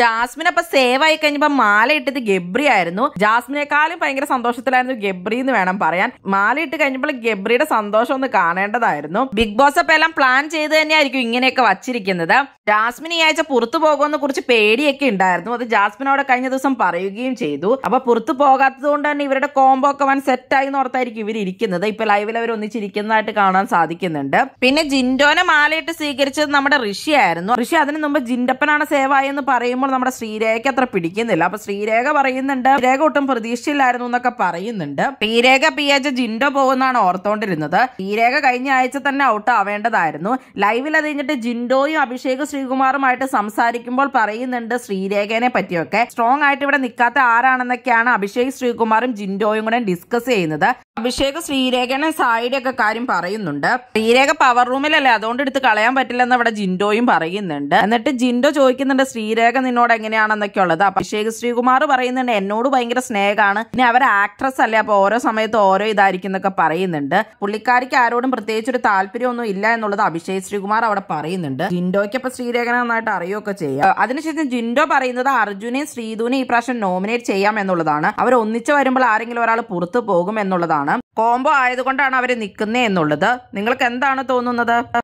Jasmine അപ്പൊ save ആയി കഴിഞ്ഞപ്പോ മാല ഇട്ടത് ഗബ്രി ആയിരുന്നു ജാസ്മിനേക്കാളും ഭയങ്കര സന്തോഷത്തിലായിരുന്നു ഗബ്രി എന്ന് വേണം പറയാൻ മാല ഇട്ട് കഴിഞ്ഞപ്പോൾ ഗബ്രിയുടെ സന്തോഷം ഒന്ന് കാണേണ്ടതായിരുന്നു ബിഗ് ബോസ് അപ്പൊ എല്ലാം പ്ലാൻ ചെയ്ത് തന്നെയായിരിക്കും ഇങ്ങനെയൊക്കെ വച്ചിരിക്കുന്നത് ജാസ്മിൻ ഈ ആഴ്ച പുറത്തു പോകുമെന്ന് കുറിച്ച് പേടിയൊക്കെ ഉണ്ടായിരുന്നു അത് ജാസ്മിൻ അവിടെ കഴിഞ്ഞ ദിവസം പറയുകയും ചെയ്തു അപ്പൊ പുറത്തു പോകാത്തത് കൊണ്ട് തന്നെ ഇവരുടെ കോംബോ ഒക്കെ വൻ സെറ്റായി ഓർത്തായിരിക്കും ഇവർ ഇരിക്കുന്നത് ഇപ്പൊ ലൈവിൽ അവർ ഒന്നിച്ചിരിക്കുന്നതായിട്ട് കാണാൻ സാധിക്കുന്നുണ്ട് പിന്നെ ജിൻഡോനെ മാലയിട്ട് സ്വീകരിച്ചത് നമ്മുടെ ഋഷി ആയിരുന്നു ഋഷി അതിനു മുമ്പ് ജിൻഡപ്പനാണ് സേവായെന്ന് എന്ന് പറയുമ്പോൾ നോക്കുമ്പോൾ നമ്മുടെ ശ്രീരേഖ അത്ര പിടിക്കുന്നില്ല അപ്പൊ ശ്രീരേഖ പറയുന്നുണ്ട് രേഖ ഒട്ടും പ്രതീക്ഷയില്ലായിരുന്നു എന്നൊക്കെ പറയുന്നുണ്ട് ശ്രീരേഖ പി എച്ച് ജിൻഡോ പോകുന്നാണ് ഓർത്തോണ്ടിരുന്നത് ശ്രീരേഖ കഴിഞ്ഞ ആഴ്ച തന്നെ ഔട്ട് ആവേണ്ടതായിരുന്നു ലൈവിൽ അത് കഴിഞ്ഞിട്ട് ജിൻഡോയും അഭിഷേക് ശ്രീകുമാറുമായിട്ട് സംസാരിക്കുമ്പോൾ പറയുന്നുണ്ട് ശ്രീരേഖനെ പറ്റിയൊക്കെ സ്ട്രോങ് ആയിട്ട് ഇവിടെ നിൽക്കാത്ത ആരാണെന്നൊക്കെയാണ് അഭിഷേക് ശ്രീകുമാറും ജിൻഡോയും കൂടെ ഡിസ്കസ് ചെയ്യുന്നത് അഭിഷേക് ശ്രീരേഖനെ ഒക്കെ കാര്യം പറയുന്നുണ്ട് ശ്രീരേഖ പവർ റൂമിലല്ലേ അതുകൊണ്ട് എടുത്ത് കളയാൻ പറ്റില്ലെന്ന് ഇവിടെ ജിൻഡോയും പറയുന്നുണ്ട് എന്നിട്ട് ജിൻഡോ ചോദിക്കുന്നുണ്ട് ശ്രീരേഖ നിന്നോട് എങ്ങനെയാണെന്നൊക്കെ ഉള്ളത് അഭിഷേക് ശ്രീകുമാർ പറയുന്നുണ്ട് എന്നോട് ഭയങ്കര സ്നേഹമാണ് പിന്നെ അവർ ആക്ട്രസ് അല്ലേ അപ്പോൾ ഓരോ സമയത്ത് ഓരോ ഇതായിരിക്കും എന്നൊക്കെ പറയുന്നുണ്ട് പുള്ളിക്കാരിക്ക് ആരോടും പ്രത്യേകിച്ച് ഒരു താല്പര്യമൊന്നും ഇല്ല എന്നുള്ളത് അഭിഷേക് ശ്രീകുമാർ അവിടെ പറയുന്നുണ്ട് ജിൻഡോയ്ക്ക് അപ്പൊ ശ്രീരേഖന നന്നായിട്ട് അറിയുകയൊക്കെ ചെയ്യാം അതിനുശേഷം ജിൻഡോ പറയുന്നത് അർജുനെ ശ്രീധുവിനെ ഈ പ്രാവശ്യം നോമിനേറ്റ് ചെയ്യാം എന്നുള്ളതാണ് അവർ ഒന്നിച്ചു വരുമ്പോൾ ആരെങ്കിലും ഒരാൾ പുറത്തു പോകും എന്നുള്ളതാണ് കോംബോ ആയതുകൊണ്ടാണ് അവർ നിൽക്കുന്നത് എന്നുള്ളത് നിങ്ങൾക്ക് എന്താണ് തോന്നുന്നത്